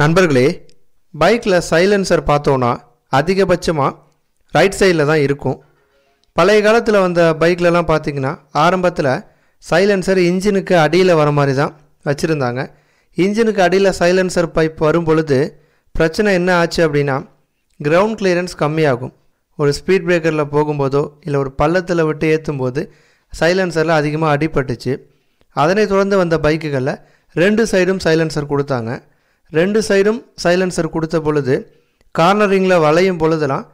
நண்பர்களே பைக்கில் சைலன்சர் பார்த்தோன்னா அதிகபட்சமாக ரைட் சைடில் தான் இருக்கும் பழைய காலத்தில் வந்த பைக்லலாம் பார்த்திங்கன்னா ஆரம்பத்தில் சைலன்சர் இன்ஜினுக்கு அடியில் வர மாதிரி தான் வச்சுருந்தாங்க இன்ஜினுக்கு அடியில் சைலன்சர் பைப் வரும் பொழுது பிரச்சனை என்ன ஆச்சு அப்படின்னா கிரவுண்ட் கிளியரன்ஸ் கம்மியாகும் ஒரு ஸ்பீட் பிரேக்கரில் போகும்போதோ இல்லை ஒரு பள்ளத்தில் விட்டு ஏற்றும் போது சைலன்சரில் அதிகமாக அடிபட்டுச்சு அதனை தொடர்ந்து வந்த பைக்குகளில் ரெண்டு சைடும் சைலன்சர் கொடுத்தாங்க ரெண்டு சைடும் சைலன்சர் கொடுத்த பொழுது கார்னரிங்கில் வளையும் பொழுதுலாம்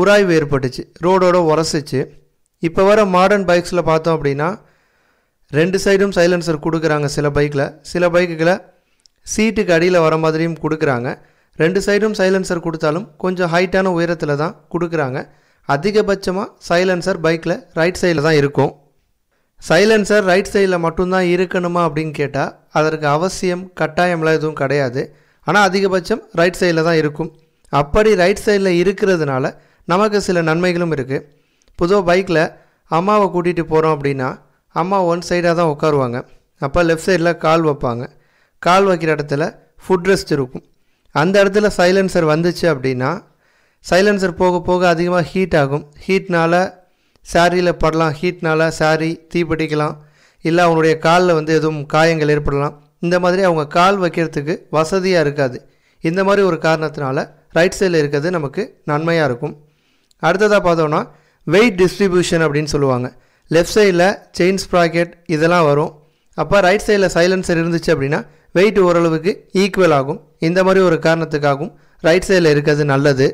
உராய்வு ஏற்பட்டுச்சு ரோடோட உரசிச்சு இப்போ வர மாடர்ன் பைக்ஸில் பார்த்தோம் அப்படின்னா ரெண்டு சைடும் சைலன்சர் கொடுக்குறாங்க சில பைக்கில் சில பைக்குகளை சீட்டுக்கு அடியில் வர மாதிரியும் கொடுக்குறாங்க ரெண்டு சைடும் சைலன்சர் கொடுத்தாலும் கொஞ்சம் ஹைட்டான உயரத்தில் தான் கொடுக்குறாங்க அதிகபட்சமாக சைலன்சர் பைக்கில் ரைட் சைடில் தான் இருக்கும் சைலன்சர் ரைட் சைடில் மட்டும்தான் இருக்கணுமா அப்படின்னு கேட்டால் அதற்கு அவசியம் கட்டாயம்லாம் எதுவும் கிடையாது ஆனால் அதிகபட்சம் ரைட் சைடில் தான் இருக்கும் அப்படி ரைட் சைடில் இருக்கிறதுனால நமக்கு சில நன்மைகளும் இருக்குது புதுவாக பைக்கில் அம்மாவை கூட்டிகிட்டு போகிறோம் அப்படின்னா அம்மா ஒன் சைடாக தான் உட்காருவாங்க அப்போ லெஃப்ட் சைடில் கால் வைப்பாங்க கால் வைக்கிற இடத்துல ஃபுட் ரெஸ்ட் இருக்கும் அந்த இடத்துல சைலன்சர் வந்துச்சு அப்படின்னா சைலன்சர் போக போக அதிகமாக ஹீட் ஆகும் ஹீட்னால் சாரியில் படலாம் ஹீட்னால் சாரி தீப்பிடிக்கலாம் இல்லை அவனுடைய காலில் வந்து எதுவும் காயங்கள் ஏற்படலாம் இந்த மாதிரி அவங்க கால் வைக்கிறதுக்கு வசதியாக இருக்காது இந்த மாதிரி ஒரு காரணத்தினால ரைட் சைடில் இருக்கிறது நமக்கு நன்மையாக இருக்கும் அடுத்ததாக பார்த்தோன்னா வெயிட் டிஸ்ட்ரிபியூஷன் அப்படின்னு சொல்லுவாங்க லெஃப்ட் சைடில் செயின் ஸ்ப்ராக்கெட் இதெல்லாம் வரும் அப்போ ரைட் சைடில் சைலன்சர் இருந்துச்சு அப்படின்னா வெயிட் ஓரளவுக்கு ஈக்குவல் ஆகும் இந்த மாதிரி ஒரு காரணத்துக்காகவும் ரைட் சைடில் இருக்கிறது நல்லது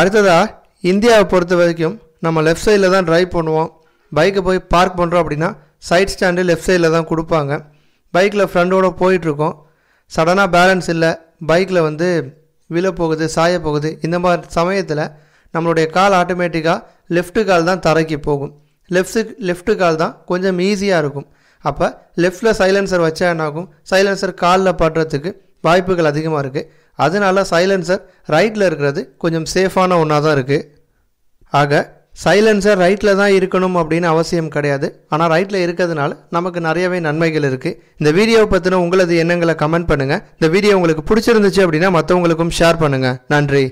அடுத்ததாக இந்தியாவை பொறுத்த வரைக்கும் நம்ம லெஃப்ட் சைடில் தான் ட்ரைவ் பண்ணுவோம் பைக்கை போய் பார்க் பண்ணுறோம் அப்படின்னா சைட் ஸ்டாண்டு லெஃப்ட் சைடில் தான் கொடுப்பாங்க பைக்கில் ஃப்ரெண்டோடு போயிட்டுருக்கோம் சடனாக பேலன்ஸ் இல்லை பைக்கில் வந்து விழ போகுது சாய போகுது இந்த மாதிரி சமயத்தில் நம்மளுடைய கால் ஆட்டோமேட்டிக்காக லெஃப்ட்டு கால் தான் தரைக்கு போகும் லெஃப்ட்டு லெஃப்ட்டு கால் தான் கொஞ்சம் ஈஸியாக இருக்கும் அப்போ லெஃப்ட்டில் சைலன்சர் வச்சா என்னாகும் சைலன்சர் காலில் படுறதுக்கு வாய்ப்புகள் அதிகமாக இருக்குது அதனால சைலன்சர் ரைட்டில் இருக்கிறது கொஞ்சம் சேஃபான ஒன்றாக தான் இருக்குது ஆக சைலன்சர் ரைட்டில் தான் இருக்கணும் அப்படின்னு அவசியம் கிடையாது ஆனால் ரைட்டில் இருக்கிறதுனால நமக்கு நிறையவே நன்மைகள் இருக்குது இந்த வீடியோவை பற்றின உங்களது எண்ணங்களை கமெண்ட் பண்ணுங்கள் இந்த வீடியோ உங்களுக்கு பிடிச்சிருந்துச்சு அப்படின்னா மற்றவங்களுக்கும் ஷேர் பண்ணுங்கள் நன்றி